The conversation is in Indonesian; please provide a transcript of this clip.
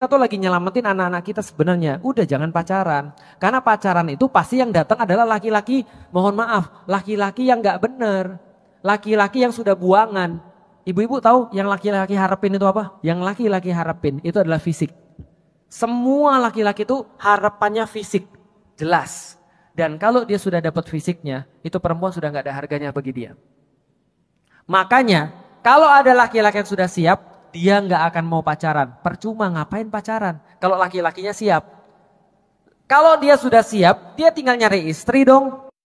Kita tuh lagi nyelamatin anak-anak kita sebenarnya. Udah jangan pacaran. Karena pacaran itu pasti yang datang adalah laki-laki, mohon maaf, laki-laki yang gak bener. Laki-laki yang sudah buangan. Ibu-ibu tahu yang laki-laki harapin itu apa? Yang laki-laki harapin itu adalah fisik. Semua laki-laki itu harapannya fisik. Jelas. Dan kalau dia sudah dapat fisiknya, itu perempuan sudah nggak ada harganya bagi dia. Makanya, kalau ada laki-laki yang sudah siap, dia nggak akan mau pacaran. Percuma ngapain pacaran? Kalau laki-lakinya siap. Kalau dia sudah siap, dia tinggal nyari istri dong.